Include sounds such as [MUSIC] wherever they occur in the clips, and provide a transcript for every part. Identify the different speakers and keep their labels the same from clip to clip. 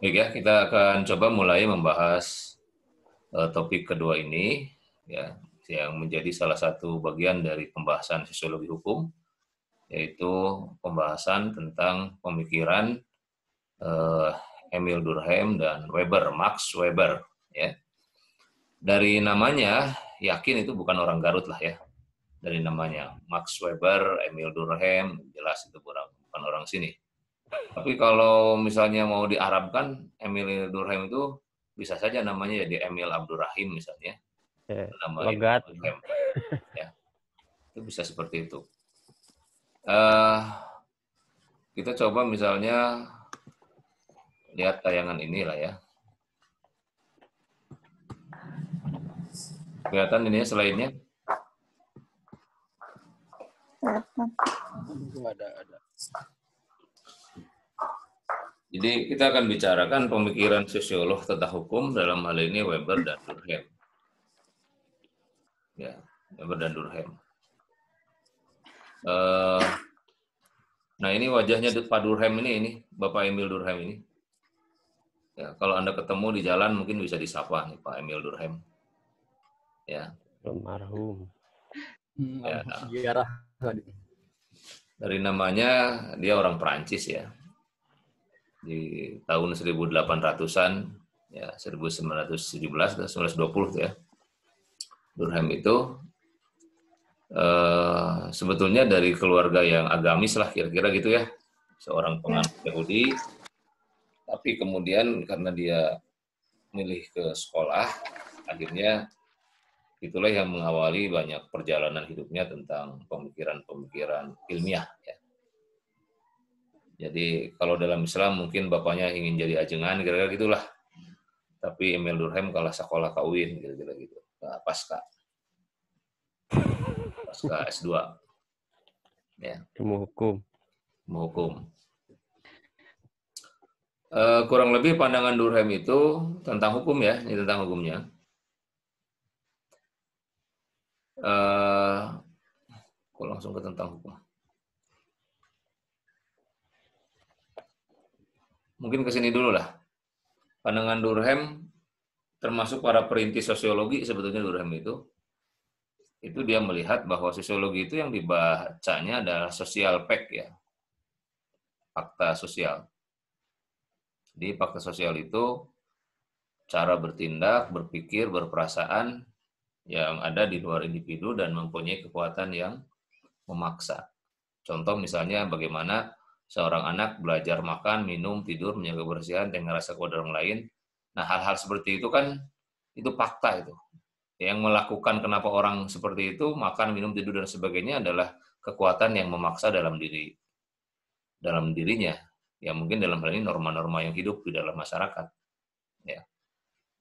Speaker 1: Baik ya, kita akan coba mulai membahas uh, topik kedua ini ya yang menjadi salah satu bagian dari pembahasan sosiologi hukum yaitu pembahasan tentang pemikiran uh, Emil Durkheim dan Weber, Max Weber ya. Dari namanya yakin itu bukan orang Garut lah ya. Dari namanya Max Weber, Emil Durkheim jelas itu bukan orang sini. Tapi kalau misalnya mau diarabkan, Emil Durheim itu bisa saja namanya jadi ya, Emil Abdurrahim misalnya. Eh, Nama Legat. ya. Itu bisa seperti itu. Uh, kita coba misalnya lihat tayangan inilah ya. Kelihatan ini ya selainnya? Ada, ada. Jadi kita akan bicarakan pemikiran sosiolog tentang hukum dalam hal ini Weber dan Durkheim. Ya, Weber dan Durkheim. Uh, nah ini wajahnya Pak Durkheim ini, ini Bapak Emil Durkheim ini. Ya, kalau anda ketemu di jalan mungkin bisa disapa nih Pak Emil Durkheim. Ya. Almarhum. Ya. Dari namanya dia orang Perancis ya di tahun 1800-an ya 1917 atau 1920 ya Durham itu eh, sebetulnya dari keluarga yang agamis lah kira-kira gitu ya seorang pengamat Yahudi tapi kemudian karena dia milih ke sekolah akhirnya itulah yang mengawali banyak perjalanan hidupnya tentang pemikiran-pemikiran ilmiah ya jadi kalau dalam Islam mungkin bapaknya ingin jadi ajengan, kira-kira gitulah. Tapi Emil Durham kalah sekolah kawin, kira-kira gitu. Nah, pasca. Pasca S2. Ya. Ilmu hukum. Ilmu hukum. Uh, kurang lebih pandangan Durham itu tentang hukum ya, ini tentang hukumnya. Uh, langsung ke tentang hukum. mungkin ke sini dulu lah. Pandangan Durham termasuk para perintis sosiologi sebetulnya Durham itu itu dia melihat bahwa sosiologi itu yang dibacanya adalah sosial pack ya. Fakta sosial. Jadi fakta sosial itu cara bertindak, berpikir, berperasaan yang ada di luar individu dan mempunyai kekuatan yang memaksa. Contoh misalnya bagaimana seorang anak belajar makan, minum, tidur, menjaga kebersihan, dan ngerasa kuat orang lain. Nah, hal-hal seperti itu kan itu fakta itu. Yang melakukan kenapa orang seperti itu makan, minum, tidur dan sebagainya adalah kekuatan yang memaksa dalam diri dalam dirinya. Ya mungkin dalam hal ini norma-norma yang hidup di dalam masyarakat. Ya.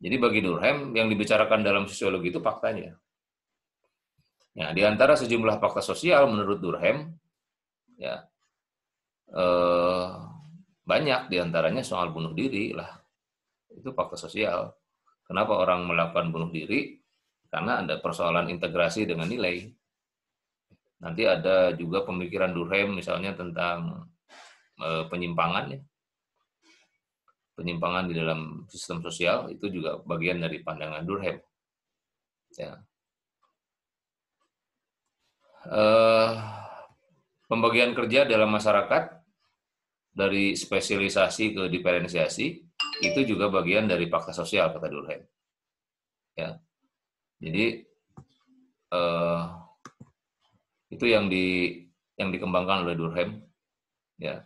Speaker 1: Jadi bagi Durham yang dibicarakan dalam sosiologi itu faktanya. Nah, di antara sejumlah fakta sosial menurut Durham ya, eh, banyak diantaranya soal bunuh diri lah. Itu faktor sosial. Kenapa orang melakukan bunuh diri? Karena ada persoalan integrasi dengan nilai. Nanti ada juga pemikiran Durkheim misalnya tentang eh, penyimpangan ya. Penyimpangan di dalam sistem sosial itu juga bagian dari pandangan Durkheim. Ya. Eh, pembagian kerja dalam masyarakat dari spesialisasi ke diferensiasi itu juga bagian dari fakta sosial kata Durkheim. Ya. Jadi eh, itu yang di yang dikembangkan oleh Durkheim. Ya.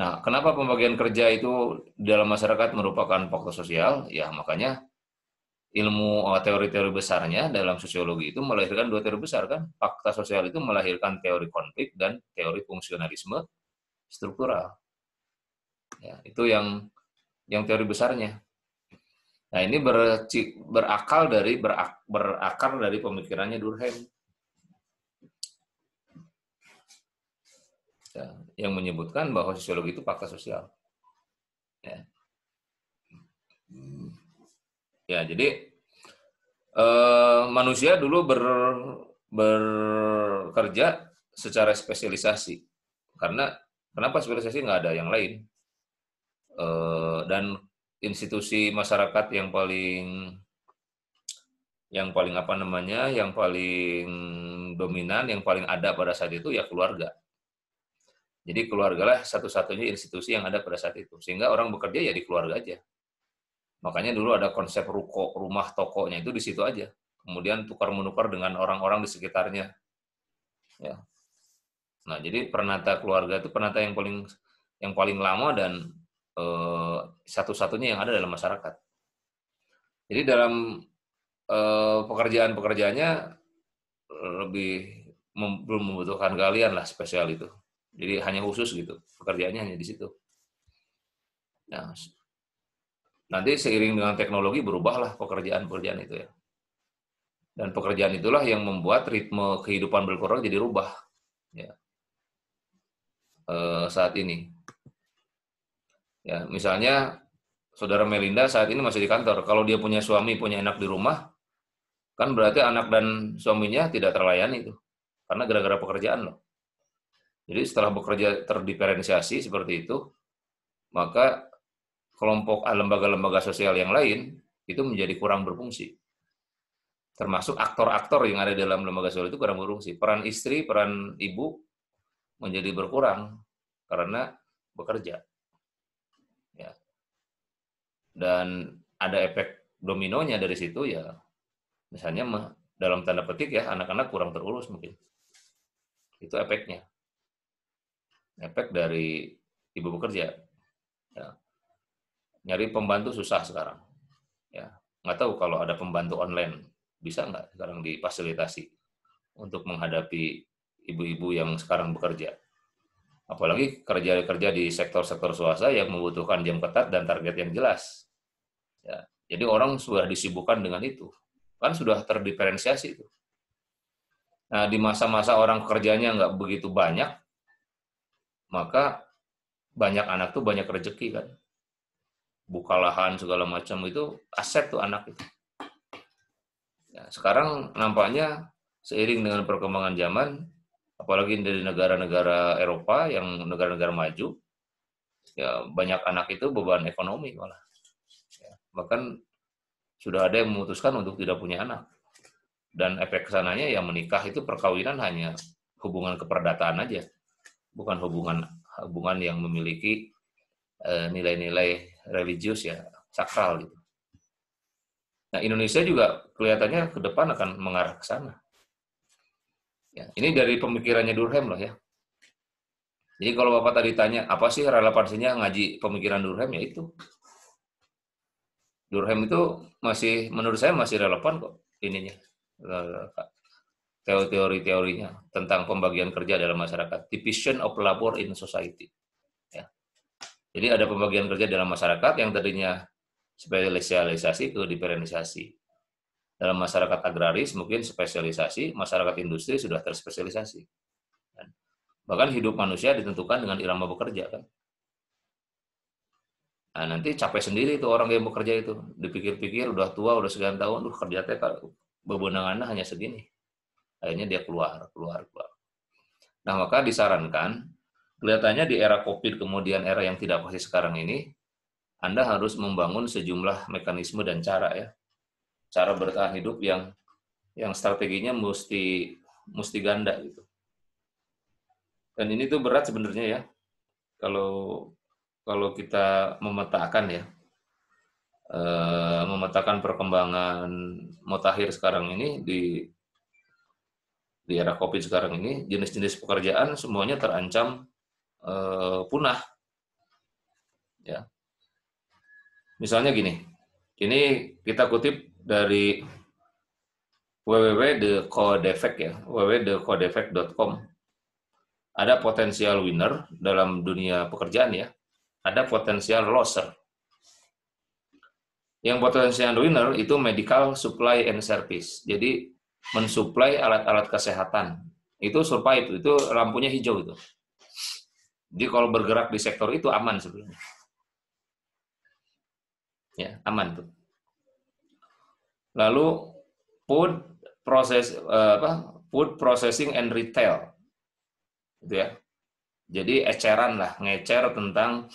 Speaker 1: Nah, kenapa pembagian kerja itu dalam masyarakat merupakan fakta sosial? Ya, makanya ilmu eh, teori-teori besarnya dalam sosiologi itu melahirkan dua teori besar kan. Fakta sosial itu melahirkan teori konflik dan teori fungsionalisme struktural. Ya, itu yang yang teori besarnya. Nah, ini ber, berakal dari berak, berakar dari pemikirannya Durkheim. Ya, yang menyebutkan bahwa sosiologi itu fakta sosial. Ya. Ya, jadi eh, manusia dulu ber, bekerja secara spesialisasi karena Kenapa spesialisasi nggak ada yang lain? Eh, dan institusi masyarakat yang paling yang paling apa namanya, yang paling dominan, yang paling ada pada saat itu ya keluarga. Jadi keluargalah satu-satunya institusi yang ada pada saat itu. Sehingga orang bekerja ya di keluarga aja. Makanya dulu ada konsep ruko, rumah tokonya itu di situ aja. Kemudian tukar menukar dengan orang-orang di sekitarnya. Ya, Nah, jadi pernata keluarga itu pernata yang paling yang paling lama dan e, satu-satunya yang ada dalam masyarakat. Jadi dalam e, pekerjaan-pekerjaannya lebih mem, belum membutuhkan kalian lah spesial itu. Jadi hanya khusus gitu. Pekerjaannya hanya di situ. Nah, nanti seiring dengan teknologi berubahlah pekerjaan-pekerjaan itu ya. Dan pekerjaan itulah yang membuat ritme kehidupan berkurang jadi rubah. Ya. Eh, saat ini. Ya, misalnya saudara Melinda saat ini masih di kantor. Kalau dia punya suami, punya anak di rumah, kan berarti anak dan suaminya tidak terlayani itu. Karena gara-gara pekerjaan loh. Jadi setelah bekerja terdiferensiasi seperti itu, maka kelompok ah, lembaga-lembaga sosial yang lain itu menjadi kurang berfungsi. Termasuk aktor-aktor yang ada dalam lembaga sosial itu kurang berfungsi. Peran istri, peran ibu, menjadi berkurang karena bekerja. Ya. Dan ada efek dominonya dari situ ya, misalnya dalam tanda petik ya, anak-anak kurang terurus mungkin. Itu efeknya. Efek dari ibu bekerja. Ya. Nyari pembantu susah sekarang. Ya. Nggak tahu kalau ada pembantu online, bisa nggak sekarang difasilitasi untuk menghadapi ibu-ibu yang sekarang bekerja. Apalagi kerja-kerja di sektor-sektor swasta yang membutuhkan jam ketat dan target yang jelas. Ya, jadi orang sudah disibukkan dengan itu. Kan sudah terdiferensiasi itu. Nah, di masa-masa orang kerjanya nggak begitu banyak, maka banyak anak tuh banyak rezeki kan. Buka lahan segala macam itu aset tuh anak itu. Ya, sekarang nampaknya seiring dengan perkembangan zaman, apalagi dari negara-negara Eropa yang negara-negara maju, ya banyak anak itu beban ekonomi malah. Ya, bahkan sudah ada yang memutuskan untuk tidak punya anak. Dan efek kesananya yang menikah itu perkawinan hanya hubungan keperdataan aja, bukan hubungan hubungan yang memiliki eh, nilai-nilai religius ya sakral gitu. Nah Indonesia juga kelihatannya ke depan akan mengarah ke sana Ya, ini dari pemikirannya Durkheim loh ya. Jadi kalau Bapak tadi tanya, apa sih relevansinya ngaji pemikiran Durkheim? Ya itu. Durkheim itu masih, menurut saya masih relevan kok ininya. Teori-teori-teorinya eh, tentang pembagian kerja dalam masyarakat. Division of labor in society. Ya. Jadi ada pembagian kerja dalam masyarakat yang tadinya spesialisasi itu diferensiasi. Dalam masyarakat agraris mungkin spesialisasi, masyarakat industri sudah terspesialisasi. Kan. Bahkan hidup manusia ditentukan dengan irama bekerja kan. Nah, nanti capek sendiri itu orang yang bekerja itu. Dipikir-pikir udah tua, udah sekian tahun, duh kerja kalau bebenangannya hanya segini. Akhirnya dia keluar, keluar, keluar. Nah, maka disarankan kelihatannya di era Covid kemudian era yang tidak pasti sekarang ini, Anda harus membangun sejumlah mekanisme dan cara ya cara bertahan hidup yang yang strateginya mesti mesti ganda gitu. Dan ini tuh berat sebenarnya ya. Kalau kalau kita memetakan ya eh, memetakan perkembangan mutakhir sekarang ini di di era Covid sekarang ini jenis-jenis pekerjaan semuanya terancam eh, punah. Ya. Misalnya gini. Ini kita kutip dari www.thecodefect ya, www.thecodefect.com. Ada potensial winner dalam dunia pekerjaan ya, ada potensial loser. Yang potensial winner itu medical supply and service. Jadi mensuplai alat-alat kesehatan. Itu survive, itu lampunya hijau itu. Jadi kalau bergerak di sektor itu aman sebenarnya. Ya, aman tuh. Lalu food process eh, apa? Food processing and retail. Gitu ya. Jadi eceran lah, ngecer tentang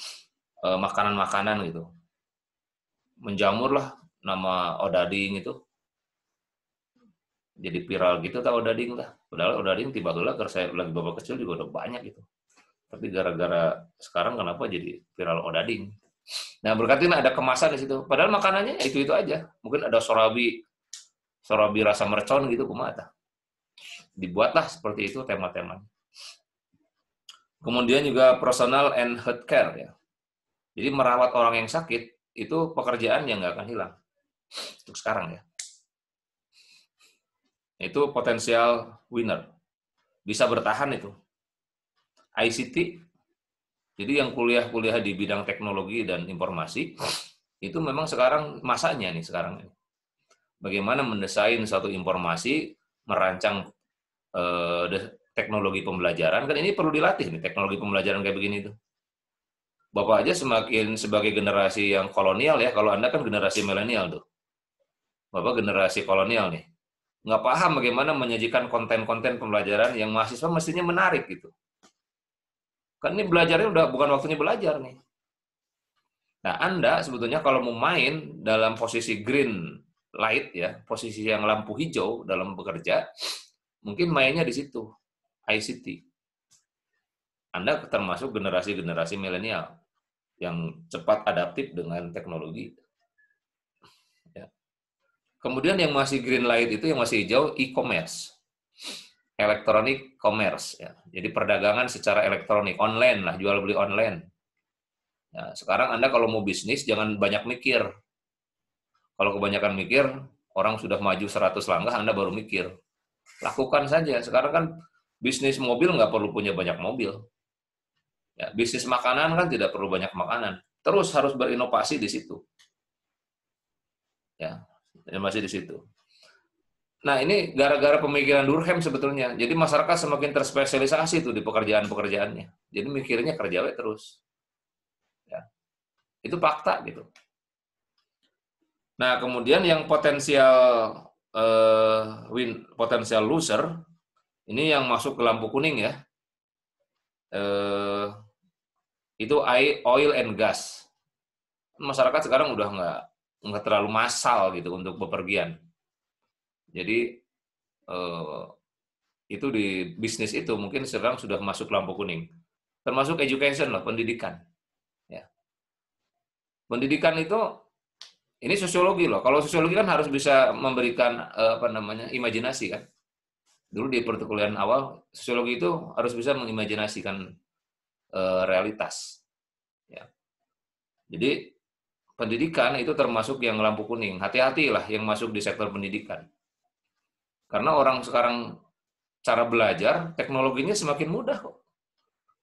Speaker 1: eh, makanan-makanan gitu. Menjamur lah nama odading itu. Jadi viral gitu tau odading lah. Padahal odading tiba tiba lah saya lagi bapak kecil juga udah banyak gitu. Tapi gara-gara sekarang kenapa jadi viral odading? Nah, berarti ada kemasan di situ. Padahal makanannya ya itu-itu aja. Mungkin ada sorabi, sorabi rasa mercon gitu, kumata. Dibuatlah seperti itu tema-temanya. Kemudian juga personal and health care ya. Jadi merawat orang yang sakit itu pekerjaan yang nggak akan hilang untuk sekarang ya. Itu potensial winner. Bisa bertahan itu. ICT jadi yang kuliah-kuliah di bidang teknologi dan informasi itu memang sekarang masanya nih sekarang ini. Bagaimana mendesain satu informasi, merancang eh, teknologi pembelajaran kan ini perlu dilatih nih teknologi pembelajaran kayak begini itu. Bapak aja semakin sebagai generasi yang kolonial ya, kalau Anda kan generasi milenial tuh. Bapak generasi kolonial nih. Nggak paham bagaimana menyajikan konten-konten pembelajaran yang mahasiswa mestinya menarik gitu. Kan ini belajarnya udah bukan waktunya belajar nih. Nah, Anda sebetulnya kalau mau main dalam posisi green light ya, posisi yang lampu hijau dalam bekerja, mungkin mainnya di situ, ICT. Anda termasuk generasi-generasi milenial yang cepat adaptif dengan teknologi. Ya. Kemudian yang masih green light itu yang masih hijau e-commerce. Elektronik commerce. Ya. Jadi perdagangan secara elektronik, online lah, jual beli online. Ya, sekarang Anda kalau mau bisnis, jangan banyak mikir. Kalau kebanyakan mikir, orang sudah maju 100 langkah, Anda baru mikir. Lakukan saja. Sekarang kan bisnis mobil nggak perlu punya banyak mobil. Ya, bisnis makanan kan tidak perlu banyak makanan. Terus harus berinovasi di situ. Ya, masih di situ. Nah, ini gara-gara pemikiran Durkheim sebetulnya. Jadi masyarakat semakin terspesialisasi tuh di pekerjaan-pekerjaannya. Jadi mikirnya kerja wek terus. Ya. Itu fakta gitu. Nah, kemudian yang potensial uh, win potensial loser ini yang masuk ke lampu kuning ya. Uh, itu oil and gas. Masyarakat sekarang udah nggak nggak terlalu masal gitu untuk bepergian jadi eh, itu di bisnis itu mungkin sekarang sudah masuk lampu kuning. Termasuk education lah, pendidikan. Ya. Pendidikan itu ini sosiologi loh. Kalau sosiologi kan harus bisa memberikan eh, apa namanya imajinasi kan. Dulu di pertukulian awal sosiologi itu harus bisa mengimajinasikan eh, realitas. Ya. Jadi pendidikan itu termasuk yang lampu kuning. Hati-hatilah yang masuk di sektor pendidikan. Karena orang sekarang cara belajar, teknologinya semakin mudah kok.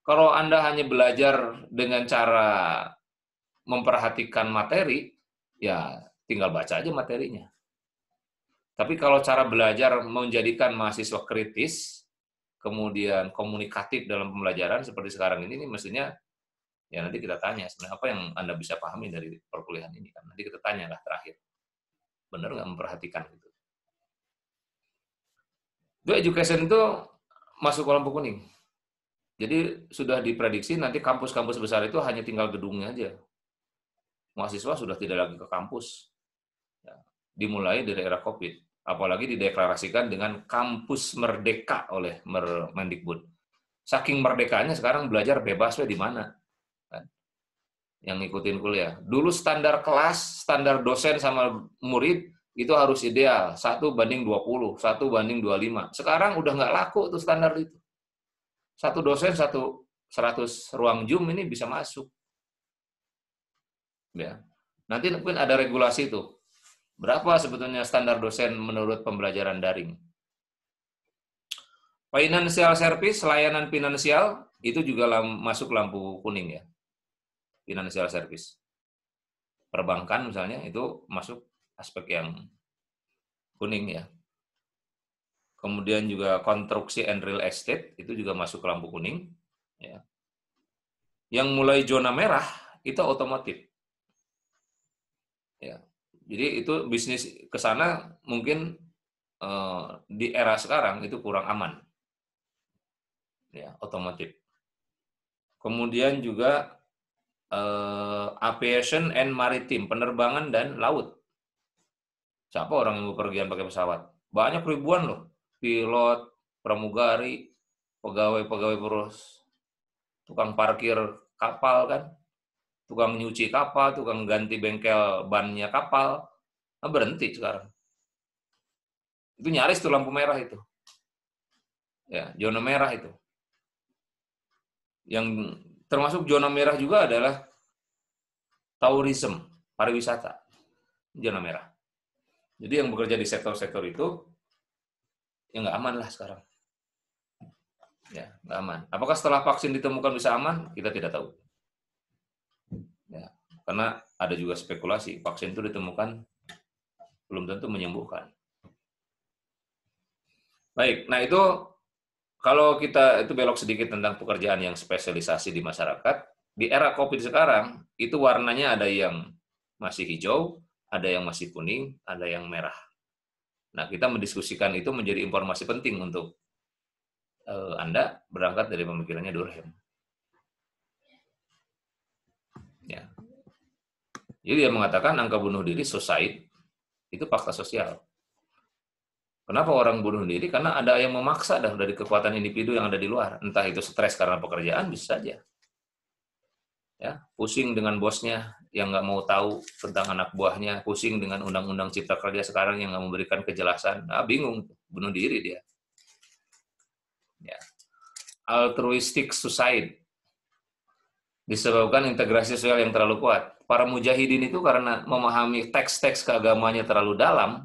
Speaker 1: Kalau Anda hanya belajar dengan cara memperhatikan materi, ya tinggal baca aja materinya. Tapi kalau cara belajar menjadikan mahasiswa kritis, kemudian komunikatif dalam pembelajaran seperti sekarang ini, ini mestinya ya nanti kita tanya sebenarnya apa yang Anda bisa pahami dari perkuliahan ini kan. Nanti kita tanya lah terakhir. Benar nggak memperhatikan itu? dua Education itu masuk kelompok kuning. Jadi sudah diprediksi nanti kampus-kampus besar itu hanya tinggal gedungnya aja. Mahasiswa sudah tidak lagi ke kampus. Ya, dimulai dari era COVID. Apalagi dideklarasikan dengan kampus merdeka oleh Mendikbud. Saking merdekanya sekarang belajar bebas di mana. Kan? Yang ngikutin kuliah. Dulu standar kelas, standar dosen sama murid itu harus ideal, satu banding 20, satu banding 25. Sekarang udah nggak laku tuh standar itu. Satu dosen, satu 100 ruang Zoom ini bisa masuk. Ya. Nanti mungkin ada regulasi tuh. Berapa sebetulnya standar dosen menurut pembelajaran daring? Financial service, layanan finansial, itu juga masuk lampu kuning ya. Financial service. Perbankan misalnya, itu masuk aspek yang kuning ya. Kemudian juga konstruksi and real estate itu juga masuk ke lampu kuning. Ya. Yang mulai zona merah itu otomotif. Ya. Jadi itu bisnis ke sana mungkin eh, di era sekarang itu kurang aman. Ya, otomotif. Kemudian juga eh, aviation and maritime, penerbangan dan laut. Siapa orang yang bepergian pakai pesawat? Banyak ribuan loh. Pilot, pramugari, pegawai-pegawai perus, tukang parkir kapal kan, tukang nyuci kapal, tukang ganti bengkel bannya kapal, nah, berhenti sekarang. Itu nyaris tuh lampu merah itu. Ya, zona merah itu. Yang termasuk zona merah juga adalah tourism, pariwisata. Zona merah. Jadi yang bekerja di sektor-sektor itu ya nggak aman lah sekarang. Ya, nggak aman. Apakah setelah vaksin ditemukan bisa aman? Kita tidak tahu. Ya, karena ada juga spekulasi vaksin itu ditemukan belum tentu menyembuhkan. Baik, nah itu kalau kita itu belok sedikit tentang pekerjaan yang spesialisasi di masyarakat, di era Covid sekarang itu warnanya ada yang masih hijau, ada yang masih kuning, ada yang merah. Nah, kita mendiskusikan itu menjadi informasi penting untuk eh, Anda berangkat dari pemikirannya Durham. Ya. Jadi dia mengatakan angka bunuh diri suicide itu fakta sosial. Kenapa orang bunuh diri? Karena ada yang memaksa dah dari kekuatan individu yang ada di luar. Entah itu stres karena pekerjaan bisa saja ya pusing dengan bosnya yang nggak mau tahu tentang anak buahnya, pusing dengan undang-undang cipta kerja sekarang yang nggak memberikan kejelasan, nah, bingung, bunuh diri dia. Ya. Altruistic suicide disebabkan integrasi sosial yang terlalu kuat. Para mujahidin itu karena memahami teks-teks keagamanya terlalu dalam,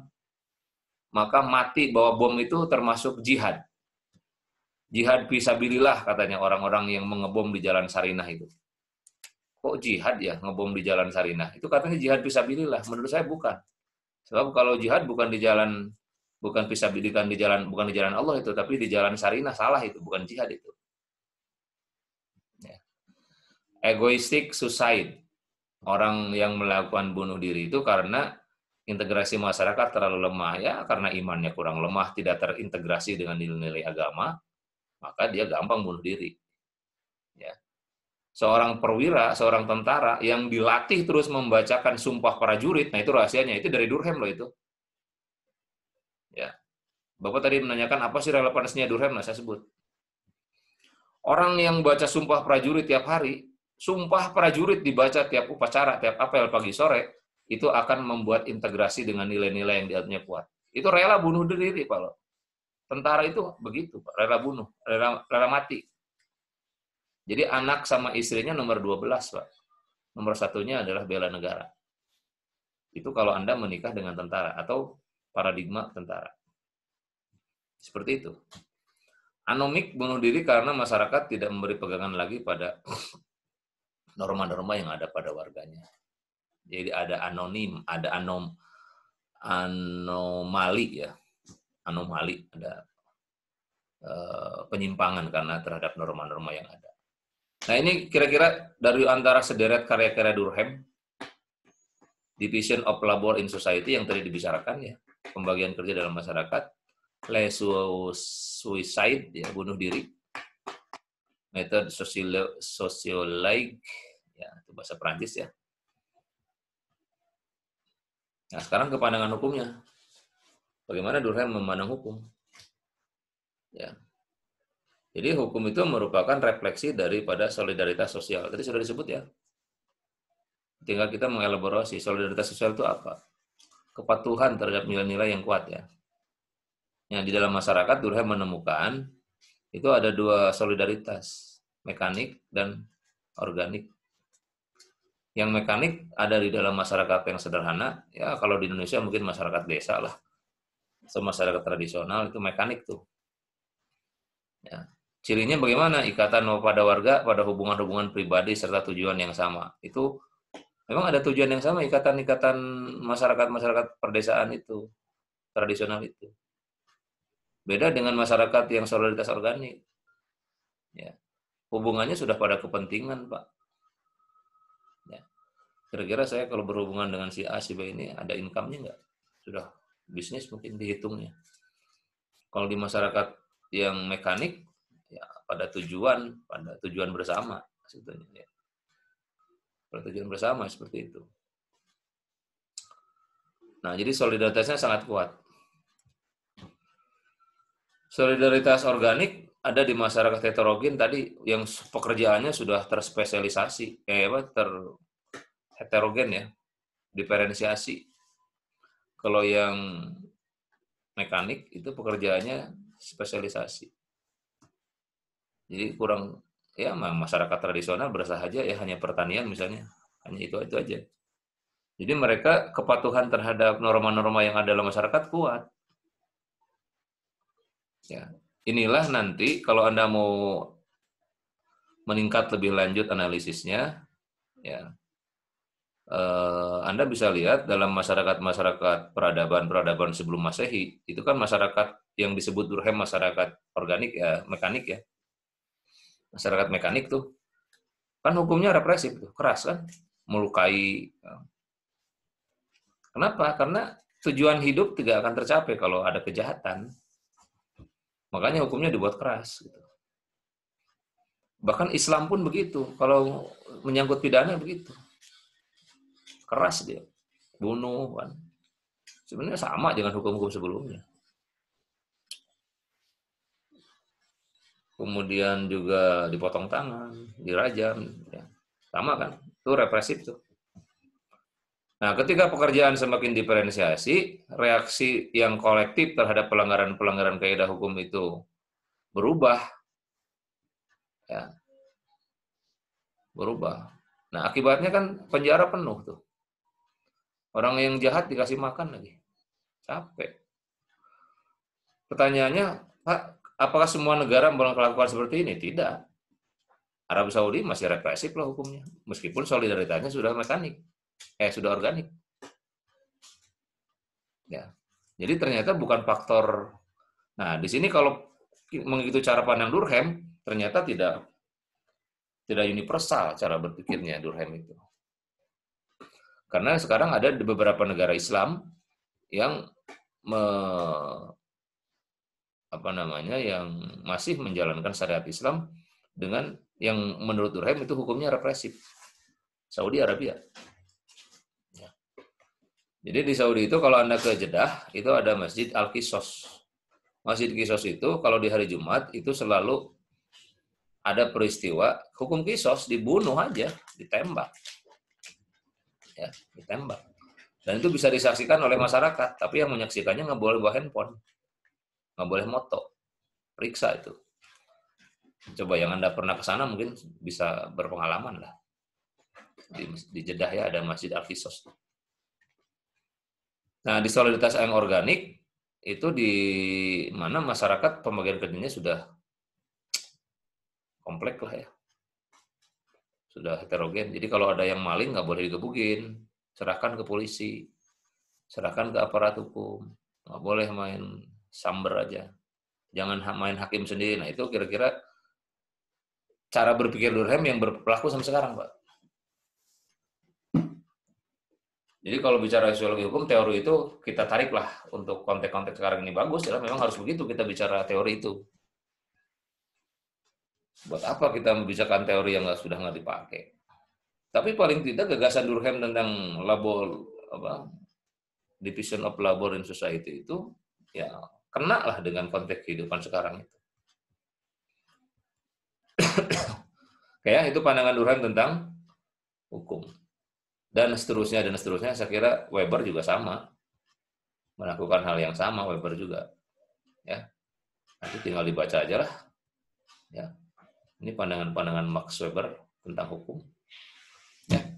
Speaker 1: maka mati bawa bom itu termasuk jihad. Jihad visabilillah katanya orang-orang yang mengebom di jalan Sarinah itu kok jihad ya ngebom di jalan Sarinah? Itu katanya jihad pisabilillah. Menurut saya bukan. Sebab kalau jihad bukan di jalan bukan pisabilikan di jalan bukan di jalan Allah itu, tapi di jalan Sarinah salah itu, bukan jihad itu. Ya. Egoistik suicide. Orang yang melakukan bunuh diri itu karena integrasi masyarakat terlalu lemah ya karena imannya kurang lemah tidak terintegrasi dengan nilai-nilai agama maka dia gampang bunuh diri seorang perwira, seorang tentara yang dilatih terus membacakan sumpah prajurit, nah itu rahasianya, itu dari Durham loh itu. Ya. Bapak tadi menanyakan apa sih relevansinya Durham, nah saya sebut. Orang yang baca sumpah prajurit tiap hari, sumpah prajurit dibaca tiap upacara, tiap apel pagi sore, itu akan membuat integrasi dengan nilai-nilai yang dianutnya kuat. Itu rela bunuh diri, Pak. Tentara itu begitu, Pak. rela bunuh, rela, rela mati jadi anak sama istrinya nomor 12, Pak. Nomor satunya adalah bela negara. Itu kalau Anda menikah dengan tentara atau paradigma tentara. Seperti itu. Anomik bunuh diri karena masyarakat tidak memberi pegangan lagi pada [COUGHS] norma-norma yang ada pada warganya. Jadi ada anonim, ada anom, anomali ya, anomali ada eh, penyimpangan karena terhadap norma-norma yang ada. Nah ini kira-kira dari antara sederet karya-karya Durkheim, Division of Labor in Society yang tadi dibicarakan ya, pembagian kerja dalam masyarakat, Les Suicide, ya, bunuh diri, metode Sociolike, ya, itu bahasa Perancis ya. Nah sekarang ke pandangan hukumnya. Bagaimana Durkheim memandang hukum? Ya, jadi hukum itu merupakan refleksi daripada solidaritas sosial. Tadi sudah disebut ya. Tinggal kita mengelaborasi solidaritas sosial itu apa? Kepatuhan terhadap nilai-nilai yang kuat ya. Yang di dalam masyarakat Durkheim menemukan itu ada dua solidaritas, mekanik dan organik. Yang mekanik ada di dalam masyarakat yang sederhana, ya kalau di Indonesia mungkin masyarakat desa lah. Atau masyarakat tradisional itu mekanik tuh. Ya, Cirinya bagaimana? Ikatan pada warga pada hubungan-hubungan pribadi serta tujuan yang sama. Itu memang ada tujuan yang sama ikatan-ikatan masyarakat-masyarakat perdesaan itu, tradisional itu. Beda dengan masyarakat yang solidaritas organik. Ya. Hubungannya sudah pada kepentingan, Pak. Ya. Kira-kira saya kalau berhubungan dengan si A, si B ini ada income-nya nggak? Sudah bisnis mungkin dihitungnya. Kalau di masyarakat yang mekanik, ya, pada tujuan pada tujuan bersama sebetulnya ya. pada tujuan bersama seperti itu nah jadi solidaritasnya sangat kuat solidaritas organik ada di masyarakat heterogen tadi yang pekerjaannya sudah terspesialisasi eh apa ter heterogen ya diferensiasi kalau yang mekanik itu pekerjaannya spesialisasi jadi kurang ya masyarakat tradisional aja ya hanya pertanian misalnya hanya itu itu aja. Jadi mereka kepatuhan terhadap norma-norma yang ada dalam masyarakat kuat. Ya, inilah nanti kalau anda mau meningkat lebih lanjut analisisnya, ya eh, Anda bisa lihat dalam masyarakat-masyarakat peradaban-peradaban sebelum Masehi, itu kan masyarakat yang disebut Durkheim masyarakat organik ya, mekanik ya masyarakat mekanik tuh kan hukumnya represif tuh keras kan melukai ya. kenapa karena tujuan hidup tidak akan tercapai kalau ada kejahatan makanya hukumnya dibuat keras gitu. bahkan Islam pun begitu kalau menyangkut pidana begitu keras dia bunuh kan sebenarnya sama dengan hukum-hukum sebelumnya kemudian juga dipotong tangan, dirajam, ya. sama kan? Itu represif tuh. Nah, ketika pekerjaan semakin diferensiasi, reaksi yang kolektif terhadap pelanggaran-pelanggaran kaidah hukum itu berubah. Ya. Berubah. Nah, akibatnya kan penjara penuh tuh. Orang yang jahat dikasih makan lagi. Capek. Pertanyaannya, Pak, Apakah semua negara melakukan seperti ini? Tidak. Arab Saudi masih represif loh hukumnya, meskipun solidaritasnya sudah mekanik, eh sudah organik. Ya, jadi ternyata bukan faktor. Nah, di sini kalau mengikuti cara pandang Durham, ternyata tidak tidak universal cara berpikirnya Durham itu. Karena sekarang ada di beberapa negara Islam yang me, apa namanya yang masih menjalankan syariat Islam dengan yang menurut Durham itu hukumnya represif. Saudi Arabia. Ya. Jadi di Saudi itu kalau Anda ke Jeddah, itu ada Masjid al Kisos. Masjid Kisos itu kalau di hari Jumat itu selalu ada peristiwa hukum kisos dibunuh aja, ditembak. Ya, ditembak. Dan itu bisa disaksikan oleh masyarakat, tapi yang menyaksikannya nggak boleh bawa handphone nggak boleh moto. Periksa itu. Coba yang Anda pernah ke sana mungkin bisa berpengalaman lah. Di, di Jeddah ya ada Masjid al Fisos. Nah, di soliditas yang organik itu di mana masyarakat pembagian kerjanya sudah komplek lah ya. Sudah heterogen. Jadi kalau ada yang maling nggak boleh digebukin. Serahkan ke polisi. Serahkan ke aparat hukum. Nggak boleh main samber aja. Jangan main hakim sendiri. Nah, itu kira-kira cara berpikir Durham yang berlaku sampai sekarang, Pak. Jadi kalau bicara sosiologi hukum, teori itu kita tariklah untuk konteks-konteks sekarang ini bagus, ya memang harus begitu kita bicara teori itu. Buat apa kita membicarakan teori yang sudah nggak dipakai? Tapi paling tidak gagasan Durkheim tentang labor apa division of labor in society itu ya kena lah dengan konteks kehidupan sekarang itu. Oke [COUGHS] ya, itu pandangan Durkheim tentang hukum. Dan seterusnya, dan seterusnya, saya kira Weber juga sama. Melakukan hal yang sama, Weber juga. Ya, Nanti tinggal dibaca aja lah. Ya. Ini pandangan-pandangan Max Weber tentang hukum. Ya.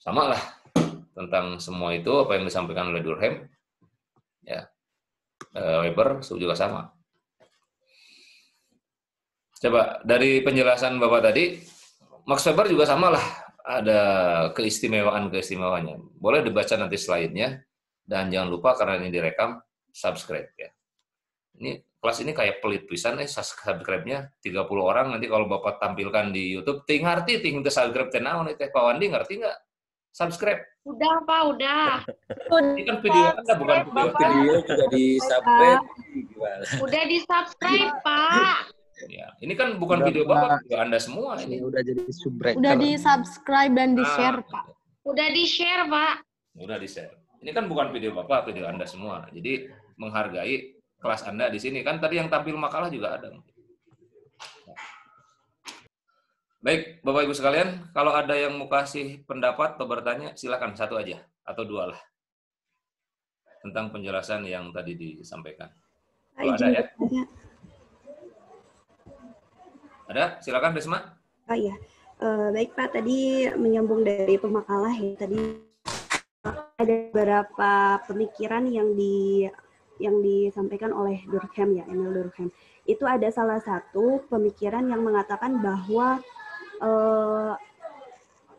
Speaker 1: Sama lah tentang semua itu apa yang disampaikan oleh Durham, Ya uh, Weber juga sama. Coba dari penjelasan Bapak tadi, Max Weber juga sama lah, ada keistimewaan-keistimewaannya. Boleh dibaca nanti slide-nya, dan jangan lupa karena ini direkam, subscribe ya. Ini kelas ini kayak pelit pisan eh subscribe-nya 30 orang nanti kalau Bapak tampilkan di YouTube ting ngerti ting ke subscribe channel nih teh Pak Wandi ngerti nggak? Subscribe Udah Pak, udah. [LAUGHS] Ini kan video Anda bukan video. Bapak. Video juga di subscribe. Udah di subscribe Pak. Ya. Ini kan bukan udah, video Bapak, juga Anda semua ini. Udah jadi subscriber. Udah di subscribe dan di share ah, Pak. Udah di share Pak. Udah di share. Ini kan bukan video Bapak, video Anda semua. Jadi menghargai kelas Anda di sini. Kan tadi yang tampil makalah juga ada. Baik, Bapak Ibu sekalian, kalau ada yang mau kasih pendapat atau bertanya, silakan satu aja atau dua lah tentang penjelasan yang tadi disampaikan. Kalau ada ya. Ada? Silakan Risma. Oh iya. Uh, baik Pak, tadi menyambung dari pemakalah ya. Tadi ada beberapa pemikiran yang di yang disampaikan oleh Durkheim ya, Emil Durkheim. Itu ada salah satu pemikiran yang mengatakan bahwa uh,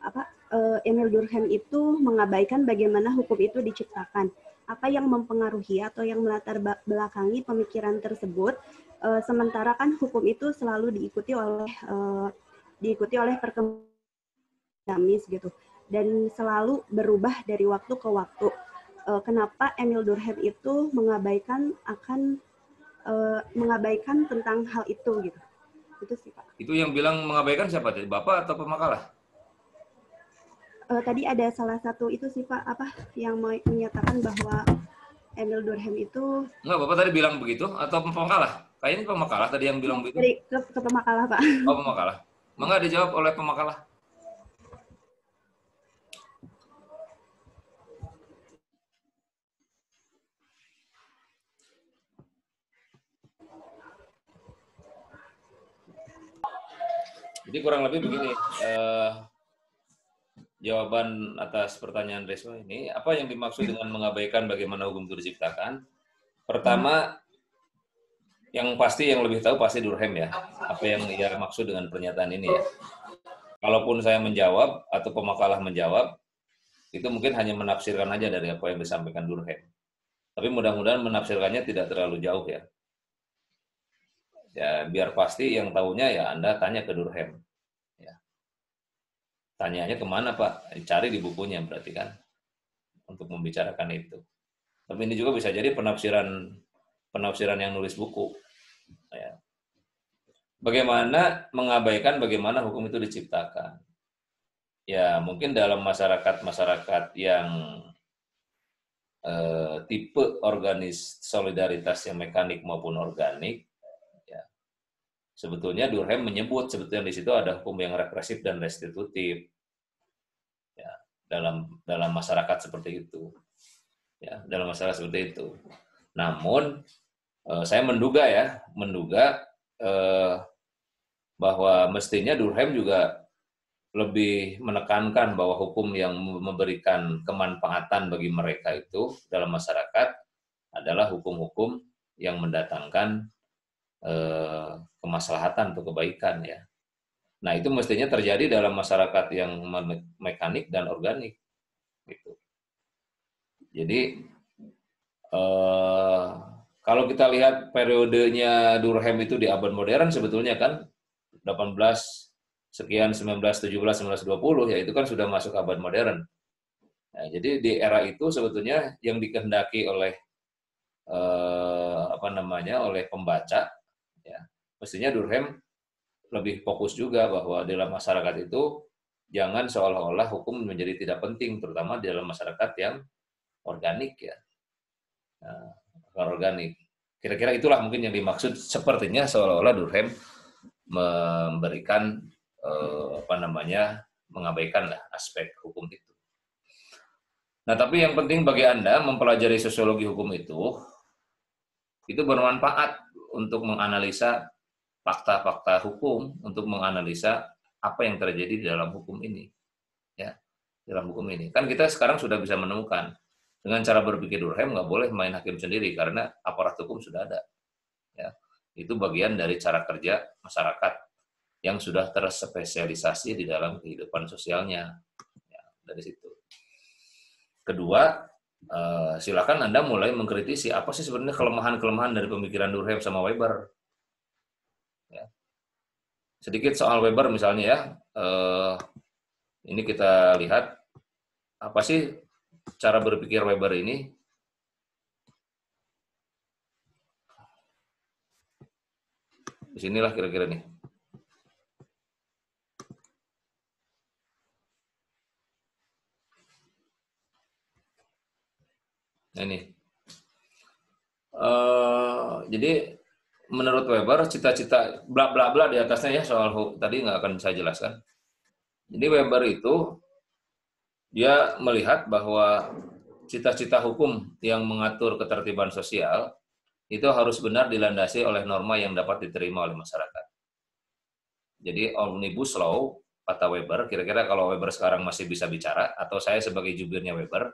Speaker 1: apa uh, Emil Durkheim itu mengabaikan bagaimana hukum itu diciptakan apa yang mempengaruhi atau yang melatar belakangi pemikiran tersebut uh, sementara kan hukum itu selalu diikuti oleh uh, diikuti oleh perkembangan dinamis gitu dan selalu berubah dari waktu ke waktu uh, kenapa Emil Durkheim itu mengabaikan akan uh, mengabaikan tentang hal itu gitu itu sih Pak. Itu yang bilang mengabaikan siapa tadi? Bapak atau pemakalah? Uh, tadi ada salah satu itu sih Pak apa yang menyatakan bahwa Emil Durham itu Enggak, Bapak tadi bilang begitu atau pemakalah? Kayaknya pemakalah tadi yang bilang begitu. Dari, ke, ke pemakalah, Pak. Oh, pemakalah. Mengapa dijawab oleh pemakalah. Jadi kurang lebih begini uh, jawaban atas pertanyaan Resma ini. Apa yang dimaksud dengan mengabaikan bagaimana hukum itu diciptakan? Pertama, yang pasti yang lebih tahu pasti Durhem ya. Apa yang ia maksud dengan pernyataan ini ya. Kalaupun saya menjawab atau pemakalah menjawab, itu mungkin hanya menafsirkan aja dari apa yang disampaikan Durhem. Tapi mudah-mudahan menafsirkannya tidak terlalu jauh ya ya biar pasti yang tahunya ya Anda tanya ke Durham. Ya. Tanyanya kemana Pak? Cari di bukunya berarti kan untuk membicarakan itu. Tapi ini juga bisa jadi penafsiran penafsiran yang nulis buku. Ya. Bagaimana mengabaikan bagaimana hukum itu diciptakan? Ya mungkin dalam masyarakat masyarakat yang eh, tipe organis solidaritas yang mekanik maupun organik sebetulnya Durkheim menyebut sebetulnya di situ ada hukum yang represif dan restitutif ya, dalam dalam masyarakat seperti itu ya dalam masyarakat seperti itu namun eh, saya menduga ya menduga eh, bahwa mestinya Durkheim juga lebih menekankan bahwa hukum yang memberikan kemanfaatan bagi mereka itu dalam masyarakat adalah hukum-hukum yang mendatangkan eh, kemaslahatan atau kebaikan ya.
Speaker 2: Nah, itu mestinya terjadi
Speaker 1: dalam masyarakat yang me mekanik dan organik gitu. Jadi eh, kalau kita lihat periodenya Durham itu di abad modern sebetulnya kan 18 sekian 19 17 1920 ya itu kan sudah masuk abad modern. Nah, jadi di era itu sebetulnya yang dikehendaki oleh eh, apa namanya oleh pembaca mestinya Durham lebih fokus juga bahwa dalam masyarakat itu jangan seolah-olah hukum menjadi tidak penting, terutama di dalam masyarakat yang organik ya, nah, organik. Kira-kira itulah mungkin yang dimaksud sepertinya seolah-olah Durham memberikan eh, apa namanya mengabaikan lah aspek hukum itu. Nah, tapi yang penting bagi Anda mempelajari sosiologi hukum itu, itu bermanfaat untuk menganalisa fakta-fakta hukum untuk menganalisa apa yang terjadi di dalam hukum ini. Ya, dalam hukum ini. Kan kita sekarang sudah bisa menemukan dengan cara berpikir Durkheim nggak boleh main hakim sendiri karena aparat hukum sudah ada. Ya, itu bagian dari cara kerja masyarakat yang sudah terspesialisasi di dalam kehidupan sosialnya. Ya, dari situ. Kedua, eh, silakan Anda mulai mengkritisi apa sih sebenarnya kelemahan-kelemahan dari pemikiran Durkheim sama Weber Sedikit soal Weber misalnya ya. Eh, ini kita lihat apa sih cara berpikir Weber ini? Di sinilah kira-kira nih. Nah, ini. Uh, jadi menurut Weber cita-cita bla bla bla di atasnya ya soal hoax tadi nggak akan saya jelaskan. Jadi Weber itu dia melihat bahwa cita-cita hukum yang mengatur ketertiban sosial itu harus benar dilandasi oleh norma yang dapat diterima oleh masyarakat. Jadi omnibus law kata Weber, kira-kira kalau Weber sekarang masih bisa bicara atau saya sebagai jubirnya Weber,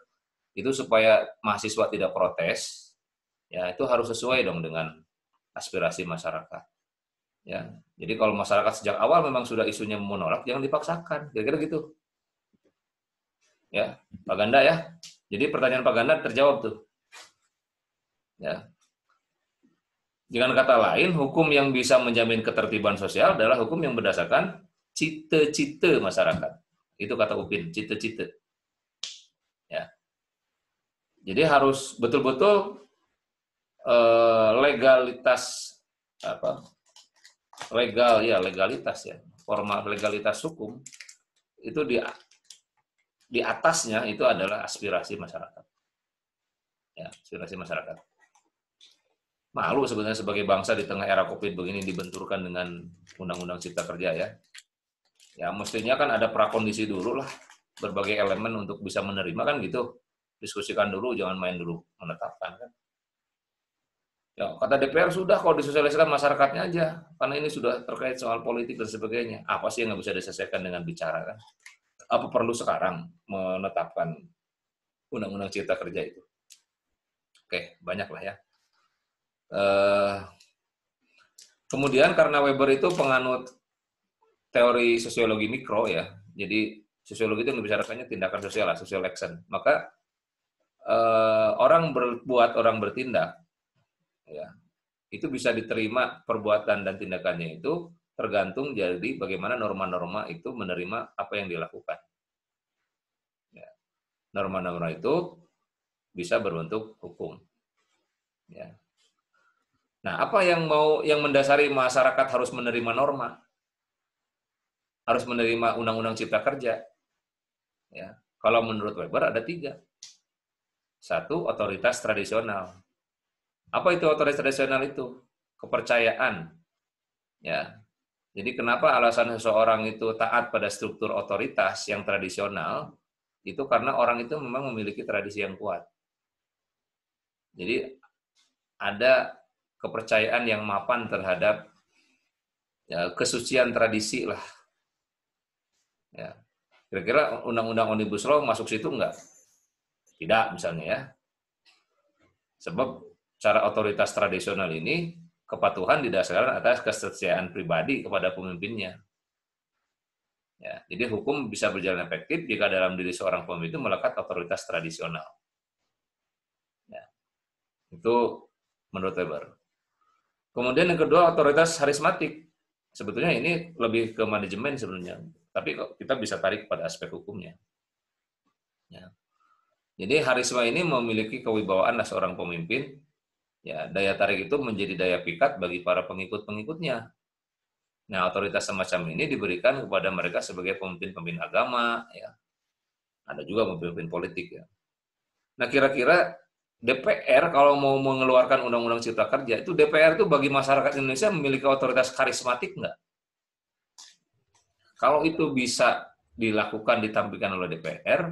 Speaker 1: itu supaya mahasiswa tidak protes, ya itu harus sesuai dong dengan aspirasi masyarakat. Ya, jadi kalau masyarakat sejak awal memang sudah isunya menolak, jangan dipaksakan. Kira-kira gitu. Ya, Pak Ganda ya. Jadi pertanyaan Pak Ganda terjawab tuh. Ya. Dengan kata lain, hukum yang bisa menjamin ketertiban sosial adalah hukum yang berdasarkan cita-cita masyarakat. Itu kata Upin, cita-cita. Ya. Jadi harus betul-betul Eh, legalitas apa legal ya legalitas ya formal legalitas hukum itu di di atasnya itu adalah aspirasi masyarakat ya aspirasi masyarakat malu sebenarnya sebagai bangsa di tengah era covid begini dibenturkan dengan undang-undang cipta kerja ya ya mestinya kan ada prakondisi dulu lah berbagai elemen untuk bisa menerima kan gitu diskusikan dulu jangan main dulu menetapkan kan Ya, kata DPR sudah kalau disosialisasikan masyarakatnya aja, karena ini sudah terkait soal politik dan sebagainya. Apa sih yang nggak bisa diselesaikan dengan bicara kan? Apa perlu sekarang menetapkan undang-undang cipta kerja itu? Oke, banyak lah ya. Eh, kemudian karena Weber itu penganut teori sosiologi mikro ya, jadi sosiologi itu yang dibicarakannya tindakan sosial, lah, social action. Maka eh, orang berbuat, orang bertindak ya itu bisa diterima perbuatan dan tindakannya itu tergantung jadi bagaimana norma-norma itu menerima apa yang dilakukan. Ya. Norma-norma itu bisa berbentuk hukum. Ya. Nah, apa yang mau yang mendasari masyarakat harus menerima norma? Harus menerima undang-undang cipta kerja. Ya. Kalau menurut Weber ada tiga. Satu, otoritas tradisional apa itu otoritas tradisional itu? Kepercayaan. Ya. Jadi kenapa alasan seseorang itu taat pada struktur otoritas yang tradisional? Itu karena orang itu memang memiliki tradisi yang kuat. Jadi ada kepercayaan yang mapan terhadap ya, kesucian tradisi lah. Ya. Kira-kira undang-undang omnibus law masuk situ enggak? Tidak misalnya ya. Sebab cara otoritas tradisional ini kepatuhan didasarkan atas kesetiaan pribadi kepada pemimpinnya. Ya, jadi hukum bisa berjalan efektif jika dalam diri seorang pemimpin itu melekat otoritas tradisional. Ya, itu menurut Weber. Kemudian yang kedua otoritas harismatik. Sebetulnya ini lebih ke manajemen sebenarnya, tapi kita bisa tarik pada aspek hukumnya. Ya. Jadi harisma ini memiliki kewibawaan seorang pemimpin Ya, daya tarik itu menjadi daya pikat bagi para pengikut-pengikutnya. Nah, otoritas semacam ini diberikan kepada mereka sebagai pemimpin-pemimpin agama, ya. Ada juga pemimpin politik ya. Nah, kira-kira DPR kalau mau mengeluarkan undang-undang cipta kerja itu DPR itu bagi masyarakat Indonesia memiliki otoritas karismatik nggak? Kalau itu bisa dilakukan ditampilkan oleh DPR,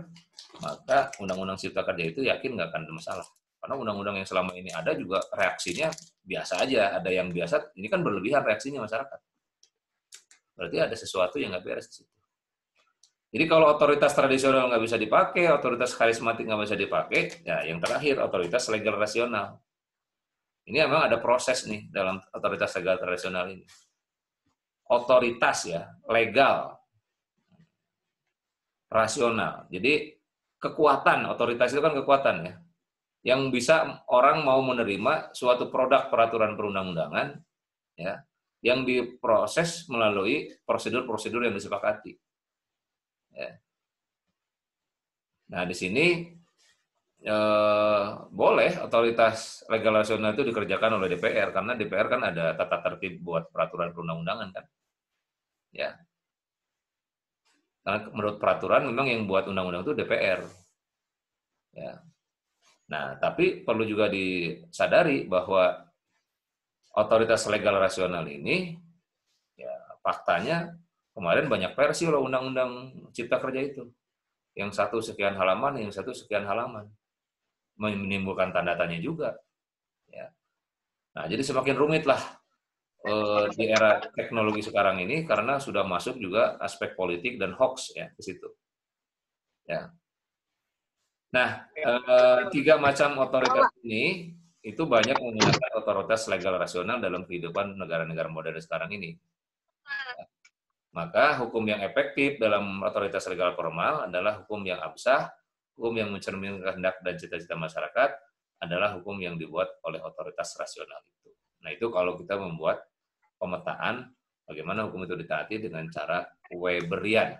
Speaker 1: maka undang-undang cipta kerja itu yakin nggak akan ada masalah. Karena undang-undang yang selama ini ada juga reaksinya biasa aja. Ada yang biasa, ini kan berlebihan reaksinya masyarakat. Berarti ada sesuatu yang nggak beres Jadi kalau otoritas tradisional nggak bisa dipakai, otoritas karismatik nggak bisa dipakai, ya yang terakhir otoritas legal rasional. Ini memang ada proses nih dalam otoritas legal tradisional ini. Otoritas ya, legal, rasional. Jadi kekuatan, otoritas itu kan kekuatan ya yang bisa orang mau menerima suatu produk peraturan perundang-undangan ya yang diproses melalui prosedur-prosedur yang disepakati. Ya. Nah, di sini eh, boleh otoritas legal itu dikerjakan oleh DPR karena DPR kan ada tata tertib buat peraturan perundang-undangan kan. Ya. Karena menurut peraturan memang yang buat undang-undang itu DPR. Ya. Nah, tapi perlu juga disadari bahwa otoritas legal rasional ini ya faktanya kemarin banyak versi loh undang-undang cipta kerja itu. Yang satu sekian halaman, yang satu sekian halaman. Menimbulkan tanda tanya juga. Ya. Nah, jadi semakin rumit lah eh, di era teknologi sekarang ini karena sudah masuk juga aspek politik dan hoax ya ke situ. Ya. Nah, eh, tiga macam otoritas ini itu banyak menggunakan otoritas legal rasional dalam kehidupan negara-negara modern sekarang ini. Maka hukum yang efektif dalam otoritas legal formal adalah hukum yang absah, hukum yang mencerminkan kehendak dan cita-cita masyarakat adalah hukum yang dibuat oleh otoritas rasional itu. Nah itu kalau kita membuat pemetaan bagaimana hukum itu ditaati dengan cara Weberian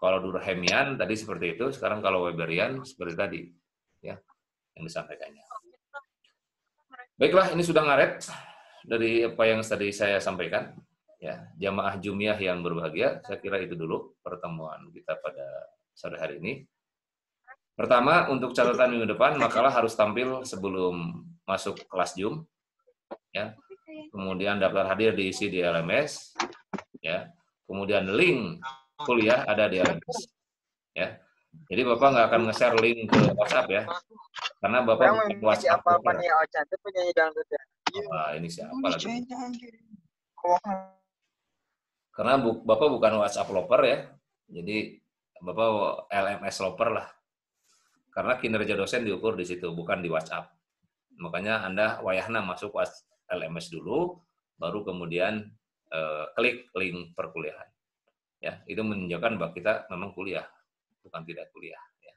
Speaker 1: kalau durhemiyan tadi seperti itu, sekarang kalau Weberian seperti tadi ya yang disampaikannya. Baiklah, ini sudah ngaret dari apa yang tadi saya sampaikan. Ya, jamaah Jumiah yang berbahagia, saya kira itu dulu pertemuan kita pada sore hari ini. Pertama, untuk catatan minggu depan, makalah harus tampil sebelum masuk kelas Jum. Ya. Kemudian daftar hadir diisi di LMS. Ya. Kemudian link kuliah ada di LMS. Ya. Jadi Bapak nggak akan nge-share link ke WhatsApp ya. Karena Bapak bukan WhatsApp. Siapa apa ya. nih Ocan? Oh, Itu penyanyi dangdut ya. Iya. ini siapa lagi? Oh. Karena bu, Bapak bukan WhatsApp loper ya. Jadi Bapak LMS loper lah. Karena kinerja dosen diukur di situ, bukan di WhatsApp. Makanya Anda wayahna masuk LMS dulu, baru kemudian eh, klik link perkuliahan ya itu menunjukkan bahwa kita memang kuliah bukan tidak kuliah ya.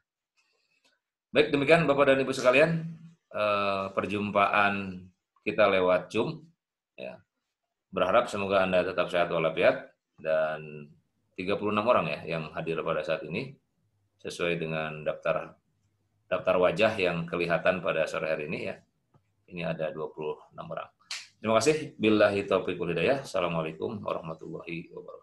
Speaker 1: baik demikian bapak dan ibu sekalian eh, perjumpaan kita lewat zoom ya berharap semoga anda tetap sehat walafiat dan 36 orang ya yang hadir pada saat ini sesuai dengan daftar daftar wajah yang kelihatan pada sore hari ini ya ini ada 26 orang terima kasih billahi taufiq hidayah assalamualaikum warahmatullahi wabarakatuh